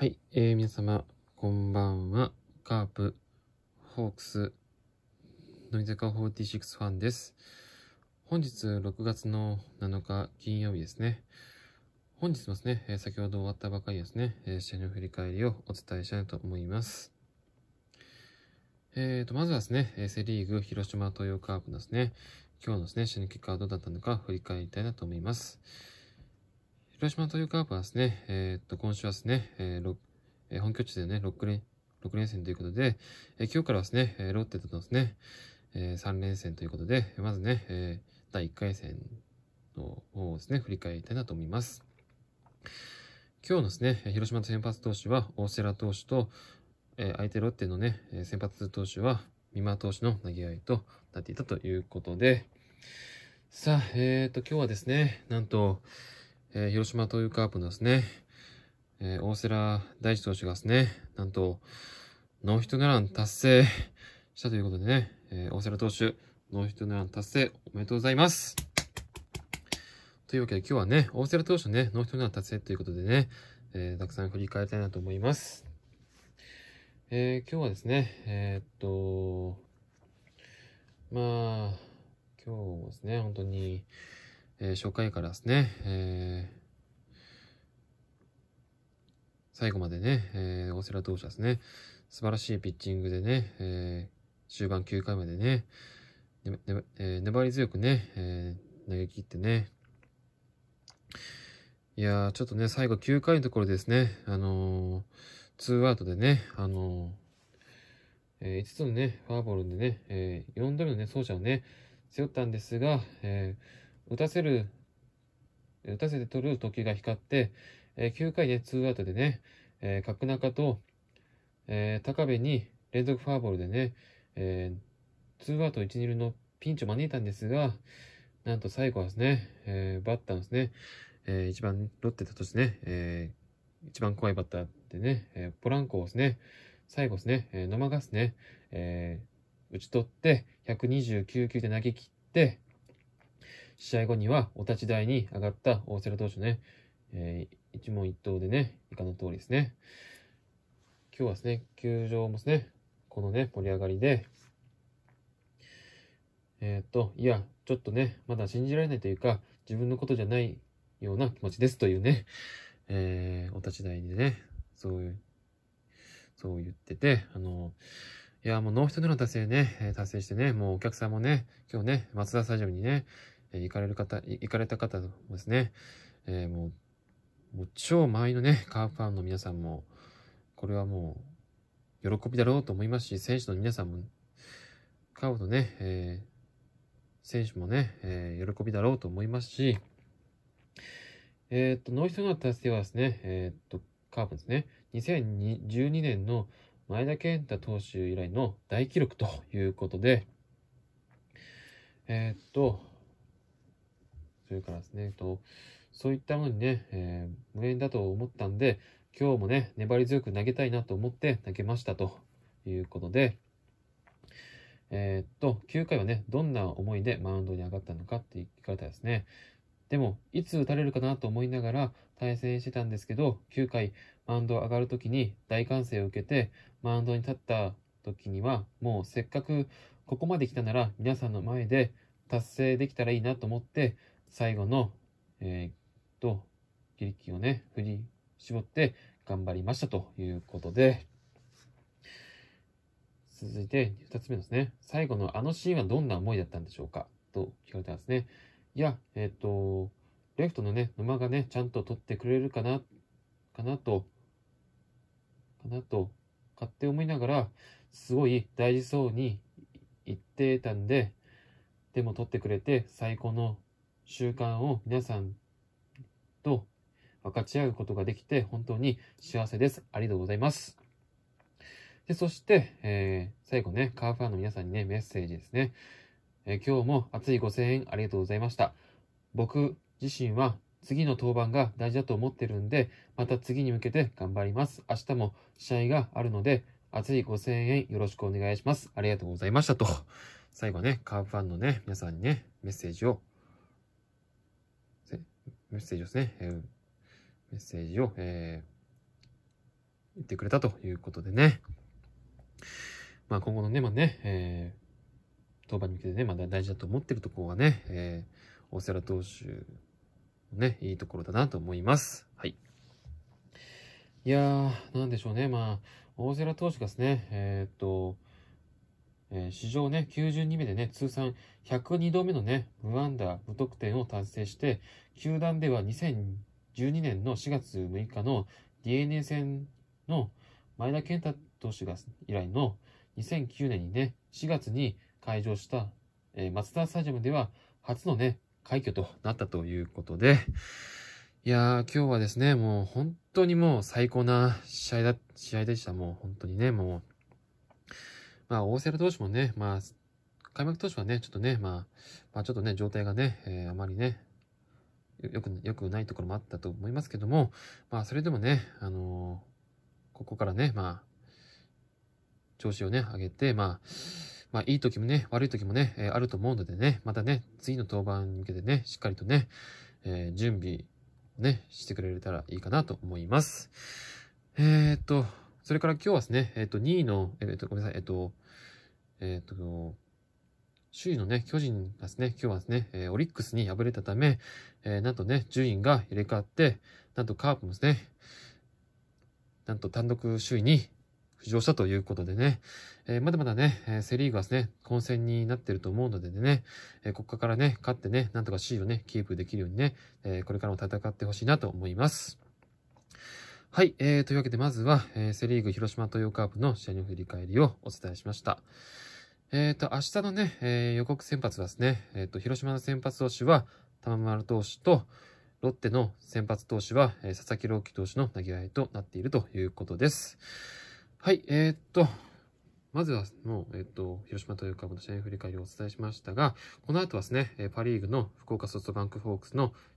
はい、えー、皆様、こんばんは。カープ、ホークス、乃木坂46ファンです。本日6月の7日金曜日ですね。本日もですね、えー、先ほど終わったばかりですね、えー、試合の振り返りをお伝えしたいと思います。えーと、まずはですね、えー、セリーグ広島東洋カープのですね、今日のですね、試合の結果はどうだったのか振り返りたいなと思います。広島というカープはですね、えー、っと、今週はですね、えーえー、本拠地でね、6連、6連戦ということで、えー、今日からですね、ロッテとのですね、えー、3連戦ということで、まずね、えー、第1回戦の方をですね、振り返りたいなと思います。今日のですね、広島の先発投手は大瀬良投手と、えー、相手ロッテのね、先発投手は三馬投手の投げ合いとなっていたということで、さあ、えっ、ー、と、今日はですね、なんと、えー、広島というカープのですね、えー、大瀬良大地投手がですね、なんと、ノーヒットノラン達成したということでね、えー、大瀬良投手、ノーヒットノラン達成おめでとうございます。というわけで今日はね、大瀬良投手ね、ノーヒットノラン達成ということでね、えー、たくさん振り返りたいなと思います。えー、今日はですね、えー、っと、まあ、今日もですね、本当に、えー、初回からですね、えー、最後までね、えー、大瀬良投手ですね、素晴らしいピッチングでね、えー、終盤9回までね、ねねえー、粘り強くね、えー、投げ切ってね、いやー、ちょっとね、最後9回のところですね、あのー、ツーアウトでね、あのー、えー、5つのね、フォアボールでね、えー、4度目のね、走者をね、背負ったんですが、えー、打たせる、打たせて取る時が光って、えー、9回でツーアウトでね、えー、角中と、えー、高部に連続フォアボールでね、えー、ツーアウト1、2塁のピンチを招いたんですが、なんと最後はですね、えー、バッターですね、えー、一番ロッテだとしてね、えー、一番怖いバッターでね、えー、ポランコをですね、最後ですね、えー、野まがすね、えー、打ち取って、129球で投げ切って、試合後にはお立ち台に上がった大瀬良投手ね、えー、一問一答でね、以下の通りですね。今日はですね、球場もですね、このね、盛り上がりで、えっ、と、いや、ちょっとね、まだ信じられないというか、自分のことじゃないような気持ちですというね、えー、お立ち台でね、そういう、そう言ってて、あの、いや、もうノーヒットでの達成ね、達成してね、もうお客さんもね、今日ね、松田スタジオにね、え行かれる方、行かれた方ですね、えー、もう、もう超満員のね、カープファンの皆さんも、これはもう、喜びだろうと思いますし、選手の皆さんも、カープのね、えー、選手もね、えー、喜びだろうと思いますし、えっ、と、ノーヒットノー達成はですね、えっ、と、カープですね、2012年の前田健太投手以来の大記録ということで、えっと、というかですね、とそういったものにね、えー、無縁だと思ったんで、今日もね、粘り強く投げたいなと思って投げましたということで、えー、っと、9回はね、どんな思いでマウンドに上がったのかって聞かれたですね。でも、いつ打たれるかなと思いながら対戦してたんですけど、9回、マウンド上がるときに大歓声を受けて、マウンドに立った時には、もうせっかくここまで来たなら皆さんの前で達成できたらいいなと思って、最後の、えー、っと、ギリキをね、振り絞って頑張りましたということで、続いて2つ目ですね。最後のあのシーンはどんな思いだったんでしょうかと聞かれたんですね。いや、えっ、ー、と、レフトのね、沼がね、ちゃんと取ってくれるかな、かなと、かなと、勝手思いながら、すごい大事そうに言ってたんで、でも取ってくれて最高の習慣を皆さんと分かち合うことができて本当に幸せです。ありがとうございます。でそして、えー、最後ね、カーファンの皆さんにね、メッセージですね。えー、今日も熱いご声援ありがとうございました。僕自身は次の登板が大事だと思ってるんで、また次に向けて頑張ります。明日も試合があるので、熱いご声援よろしくお願いします。ありがとうございましたと。最後ね、カーファンのね、皆さんにね、メッセージをメッセージですね、メッセージを、えー、言ってくれたということでね。まあ今後のね、まあね、えー、当番に向けてね、まあ大事だと思ってるところがね、えー、大瀬良投手のね、いいところだなと思います。はい。いやー、なんでしょうね。まあ、大瀬良投手がですね、えー、っと、えー、史上ね、92名でね、通算102度目のね、無安打、無得点を達成して、球団では2012年の4月6日の DNA 戦の前田健太投手が以来の2009年にね、4月に開場した、えー、松田スタジアムでは初のね、快挙となったということで、いやー、今日はですね、もう本当にもう最高な試合だ、試合でした。もう本当にね、もうまあ、大瀬良投手もね、まあ、開幕投手はね、ちょっとね、まあ、まあ、ちょっとね、状態がね、えー、あまりね、よく、よくないところもあったと思いますけども、まあ、それでもね、あのー、ここからね、まあ、調子をね、上げて、まあ、まあ、いい時もね、悪い時もね、えー、あると思うのでね、またね、次の登板に向けてね、しっかりとね、えー、準備をね、してくれたらいいかなと思います。えー、っと、それから今日はですね、えっ、ー、と、2位の、えっ、ー、と、ごめんなさい、えっ、ー、と、えっ、と、首位のね、巨人がですね、今日はですね、えオリックスに敗れたため、えなんとね、順位が入れ替わって、なんとカープもですね、なんと単独首位に浮上したということでね、えー、まだまだね、えー、セリーグはですね、混戦になってると思うのでね、えー、ここからね、勝ってね、なんとか C をね、キープできるようにね、えー、これからも戦ってほしいなと思います。はい、えー、というわけでまずは、えー、セリーグ広島東洋カープの試合の振り返りをお伝えしました。えっ、ー、と、明日のね、えー、予告先発はですね、えっ、ー、と、広島の先発投手は玉丸投手と、ロッテの先発投手は、えー、佐々木朗希投手の投げ合いとなっているということです。はい、えー、っと、まずはもう、えっと、広島東洋カープの振り返りをお伝えしましたが、この後はですね、パリーグの福岡ソフトバンクホークスの